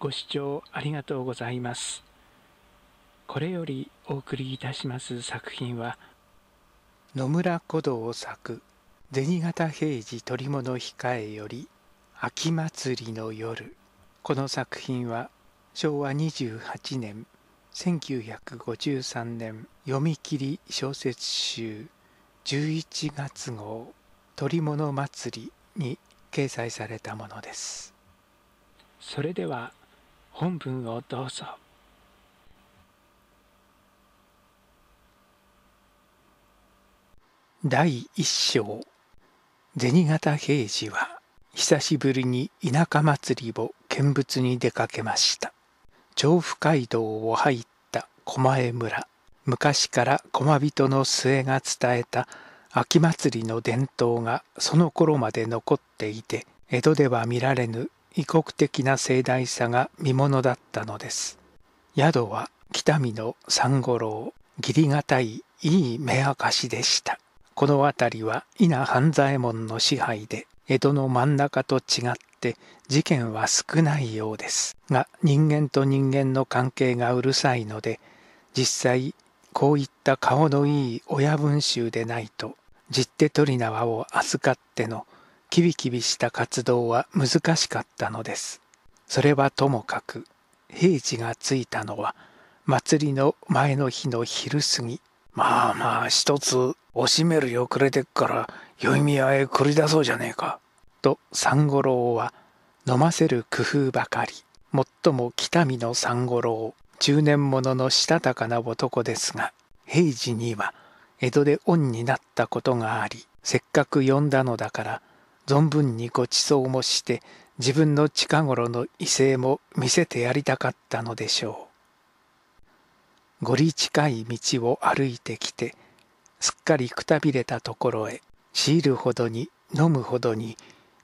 ご視聴ありがとうございます。これよりお送りいたします作品は野村古道作「銭形平次取物控え」より「秋祭りの夜」この作品は昭和28年1953年読み切り小説集11月号「取物祭り」に掲載されたものです。それでは本文をどうぞ。第一章銭形平次は久しぶりに田舎祭りを見物に出かけました調布街道を入った狛江村昔から狛人の末が伝えた秋祭りの伝統がその頃まで残っていて江戸では見られぬ異国的な盛大さが見ものだったのです宿は北見の三五郎義理がたいいい目明かしでしたこの辺りは稲半左衛門の支配で江戸の真ん中と違って事件は少ないようですが人間と人間の関係がうるさいので実際こういった顔のいい親分衆でないと十手取り縄を預かってのキビキビした活動は難しかったのです。それはともかく、平次が着いたのは、祭りの前の日の昼過ぎ。まあまあ、一つ、おしめるよくれてっから、宵宮へ繰り出そうじゃねえか。と三五郎は、飲ませる工夫ばかり。もっとも北見の三五郎、中年者のしたたかな男ですが、平次には、江戸で恩になったことがあり、せっかく呼んだのだから、存分にご馳走もして自分の近頃の威勢も見せてやりたかったのでしょう。ごり近い道を歩いてきてすっかりくたびれたところへ強いるほどに飲むほどに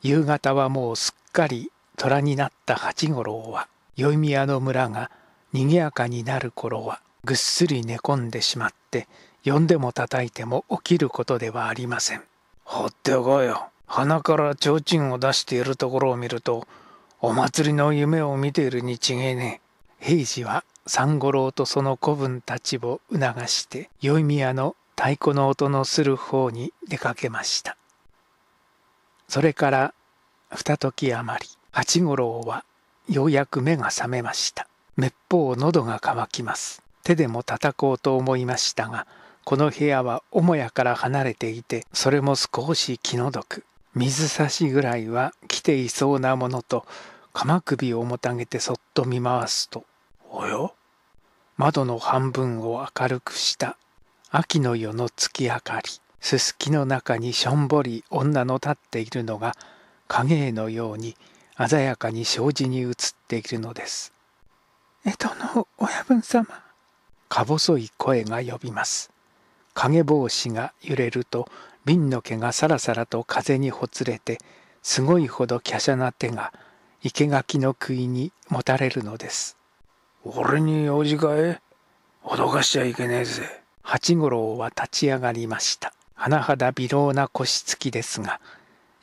夕方はもうすっかり虎になった八五郎は宵宮の村が賑やかになる頃はぐっすり寝込んでしまって呼んでも叩いても起きることではありません。放っておこうよ。鼻から提灯を出しているところを見るとお祭りの夢を見ているに違えねえ平次は三五郎とその子分たちを促して宵宮の太鼓の音のする方に出かけましたそれから二時余り八五郎はようやく目が覚めましためっぽう喉が渇きます手でも叩こうと思いましたがこの部屋は母屋から離れていてそれも少し気の毒水差しぐらいは来ていそうなものと鎌首をもたげてそっと見回すと「およ窓の半分を明るくした秋の夜の月明かりすすきの中にしょんぼり女の立っているのが影絵のように鮮やかに障子に映っているのです」。江戸の親分様か細い声が呼びます。影帽子が揺れると瓶の毛がさらさらと風にほつれてすごいほど華奢な手が生垣の杭にもたれるのです俺に用事かえ脅かしちゃいけねえぜ八五郎は立ち上がりました甚だ微老な腰つきですが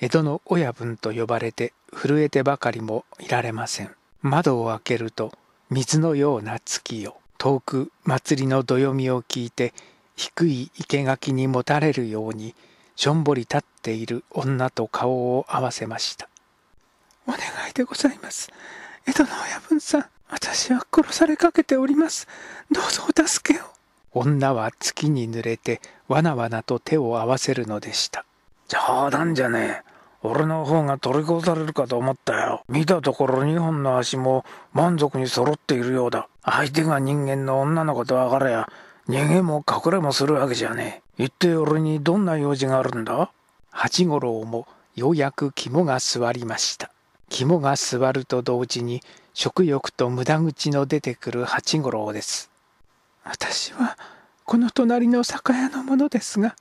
江戸の親分と呼ばれて震えてばかりもいられません窓を開けると水のような月よ遠く祭りのどよみを聞いて低い生垣にもたれるようにしょんぼり立っている女と顔を合わせましたお願いでございます江戸の親分さん私は殺されかけておりますどうぞお助けを女は月に濡れてわなわなと手を合わせるのでした冗談じゃねえ俺の方が取り越されるかと思ったよ見たところ2本の足も満足に揃っているようだ相手が人間の女の子と分かれや逃げも隠れもするわけじゃねえ。一体俺にどんな用事があるんだ八五郎もようやく肝が座りました。肝が座ると同時に食欲と無駄口の出てくる八五郎です。私はこの隣の酒屋の者ですが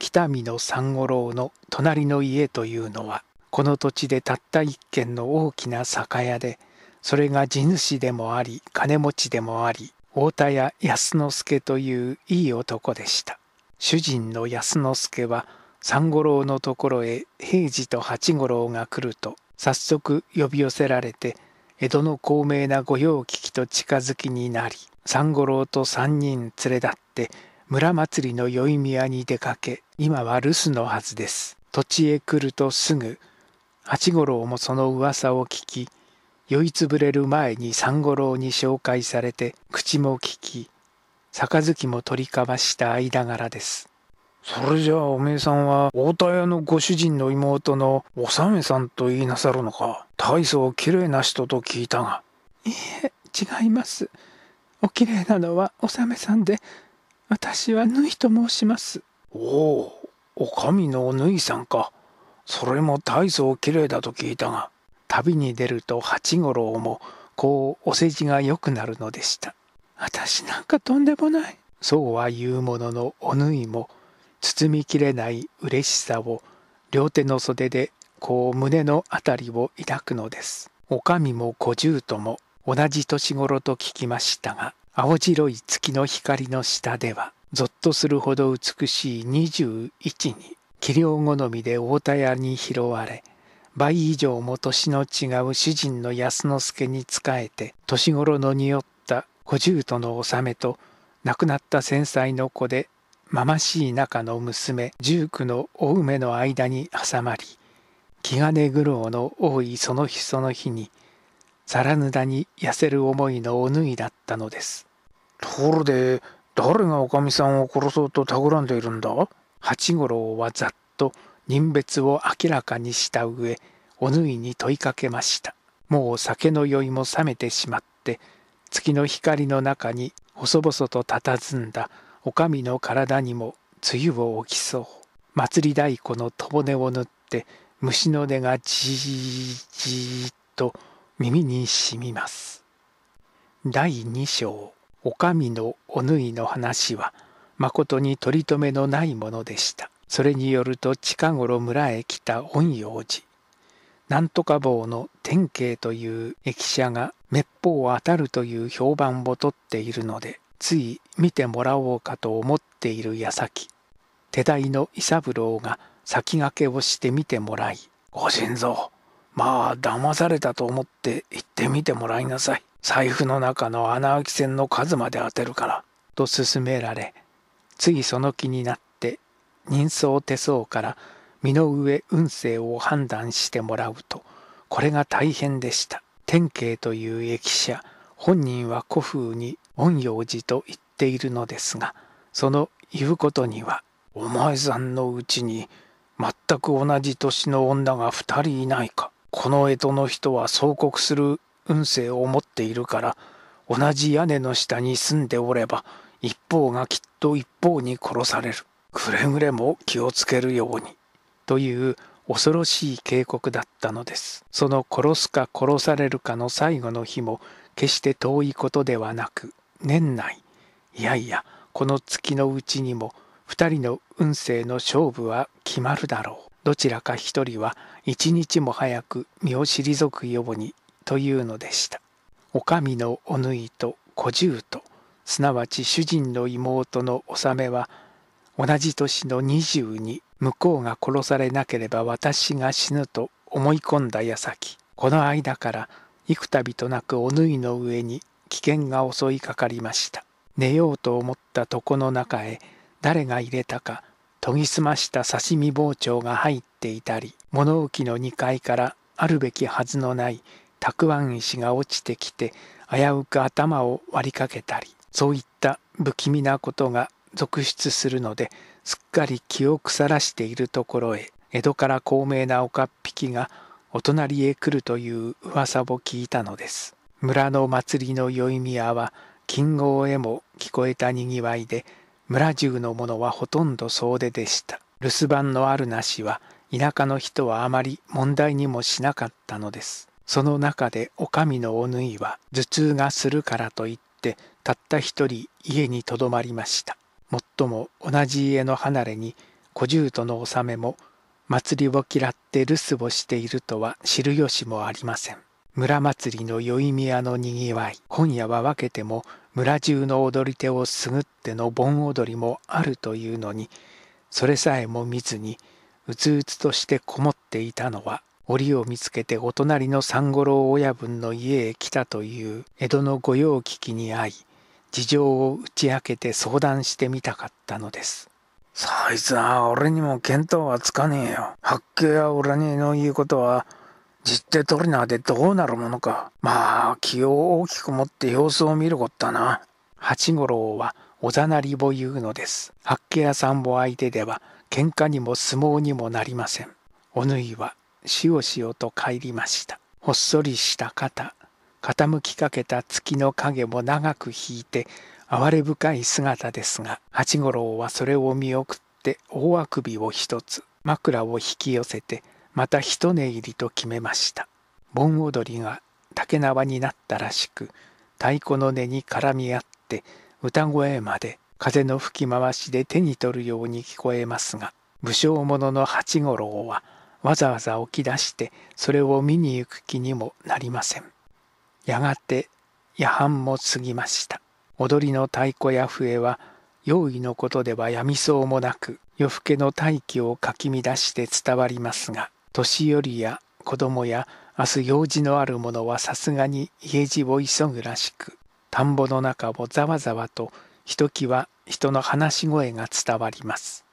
北見の三五郎の隣の家というのはこの土地でたった一軒の大きな酒屋でそれが地主でもあり金持ちでもあり太田屋安之助といういい男でした主人の安之助は三五郎のところへ平次と八五郎が来ると早速呼び寄せられて江戸の高名な御用聞きと近づきになり三五郎と三人連れ立って村祭りの宵宮に出かけ今は留守のはずです土地へ来るとすぐ八五郎もその噂を聞き酔いつぶれる前に三五郎に紹介されて口も利き杯も取り交わした間柄ですそれじゃあおめえさんは太田屋のご主人の妹のおさめさんと言いなさるのか大層きれいな人と聞いたがいいえ違いますおきれいなのはおさめさんで私はぬいと申しますおおお上の縫ぬいさんかそれも大層きれいだと聞いたが旅に出ると八五郎もこうお世辞が良くなるのでした私なんかとんでもないそうは言うもののお縫いも包みきれない嬉しさを両手の袖でこう胸の辺りを抱くのですおかみも小十とも同じ年頃と聞きましたが青白い月の光の下ではぞっとするほど美しい二十一に器量好みで太田屋に拾われ倍以上も年の違う主人の安之助に仕えて年頃の匂った小獣との納めと亡くなった繊細の子でまましい中の娘十九のお梅の間に挟まり気兼ね苦労の多いその日その日にサらぬだに痩せる思いのお縫いだったのですところで誰がおかみさんを殺そうと企んでいるんだ八五郎はざっと人別を明らかにした上お縫いに問いかけましたもう酒の酔いも覚めてしまって月の光の中に細々と佇んだお上の体にも梅雨を置きそう祭り太鼓の戸骨を縫って虫の音がじーじーっと耳にしみます第二章お上のお縫いの話はまことに取り留めのないものでしたそれによると近頃村へ来た御用寺なんとか坊の天慶という駅舎が滅法を当たるという評判をとっているのでつい見てもらおうかと思っている矢先手代の伊三郎が先駆けをして見てもらい「ご心臓まあ騙されたと思って行ってみてもらいなさい財布の中の穴あき線の数まで当てるから」と勧められついその気になって人相手相から身の上運勢を判断してもらうとこれが大変でした天慶という駅舎本人は古風に陰陽寺と言っているのですがその言うことには「お前さんのうちに全く同じ年の女が2人いないかこの江戸の人は相国する運勢を持っているから同じ屋根の下に住んでおれば一方がきっと一方に殺されるくれぐれも気をつけるようにという恐ろしい警告だったのですその殺すか殺されるかの最後の日も決して遠いことではなく年内いやいやこの月のうちにも2人の運勢の勝負は決まるだろうどちらか一人は一日も早く身を退くようにというのでした女将のお縫いと小十とすなわち主人の妹の納めは同じ年の22向こうが殺されなければ私が死ぬと思い込んだ矢先この間から幾度となくお縫いの上に危険が襲いかかりました寝ようと思った床の中へ誰が入れたか研ぎ澄ました刺身包丁が入っていたり物置の2階からあるべきはずのないたくあん石が落ちてきて危うく頭を割りかけたりそういった不気味なことが続出するのですっかり気を腐らしているところへ江戸から高名な岡っ引きがお隣へ来るという噂を聞いたのです村の祭りの宵宮は金剛へも聞こえたにぎわいで村中の者はほとんど総出でした留守番のあるなしは田舎の人はあまり問題にもしなかったのですその中で女将のお縫いは頭痛がするからといってたった一人家にとどまりましたもっとも同じ家の離れに小獣との納めも祭りを嫌って留守をしているとは知る由もありません村祭りの宵宮のにぎわい今夜は分けても村中の踊り手をすぐっての盆踊りもあるというのにそれさえも見ずにうつうつとしてこもっていたのは檻を見つけてお隣の三五郎親分の家へ来たという江戸の御用聞きに会い事情を打ち明けて相談してみたかったのですそいつは俺にも見当はつかねえよ八景や俺にの言うことは実手取りなでどうなるものかまあ気を大きく持って様子を見ることだな八五郎はおざなりぼ言うのです八景屋さんも相手では喧嘩にも相撲にもなりませんおぬいはしおしおと帰りましたほっそりした方傾きかけた月の影も長く引いて哀れ深い姿ですが八五郎はそれを見送って大あくびを一つ枕を引き寄せてまた一寝入りと決めました盆踊りが竹縄になったらしく太鼓の音に絡み合って歌声まで風の吹き回しで手に取るように聞こえますが武将者の八五郎はわざわざ起き出してそれを見に行く気にもなりませんやがて夜半も過ぎました踊りの太鼓や笛は用意のことではやみそうもなく夜更けの大気をかき乱して伝わりますが年寄りや子供や明日用事のある者はさすがに家路を急ぐらしく田んぼの中をざわざわとひときわ人の話し声が伝わります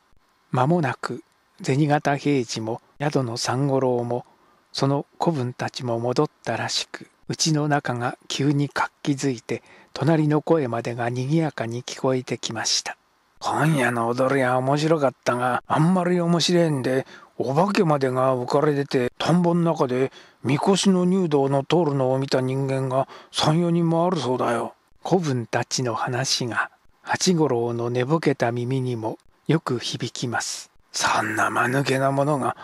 間もなく銭形平次も宿の三五郎もその子分たちも戻ったらしくうちの中が急に活気づいて隣の声までがにぎやかに聞こえてきました今夜の踊りは面白かったがあんまり面白いんでお化けまでが浮かれ出て田んぼの中でみこしの入道の通るのを見た人間が34人もあるそうだよ子分たちの話が八五郎の寝ぼけた耳にもよく響きますそんな間抜けなものが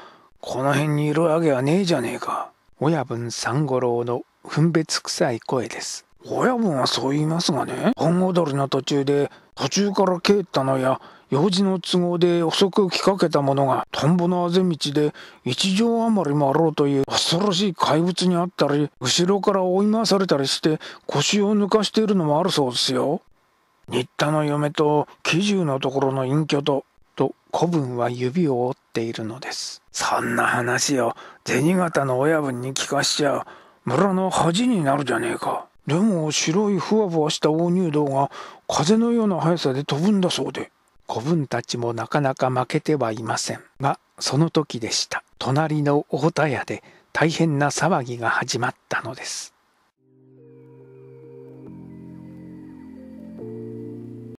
この辺にいるわけはねえじゃねえか親分三五郎の分別臭い声です親分はそう言いますがね本踊りの途中で途中から帰ったのや用事の都合で遅く来かけたものが田んぼのあぜ道で一畳余りもあろうという恐ろしい怪物にあったり後ろから追い回されたりして腰を抜かしているのもあるそうですよ新田の嫁と喜寿のところの隠居とと古文は指を折っているのですそんな話を銭形の親分に聞かしちゃう村の恥になるじゃねえか。でも白いふわふわした大乳洞が風のような速さで飛ぶんだそうで。子分たちもなかなか負けてはいませんがその時でした隣の太田屋で大変な騒ぎが始まったのです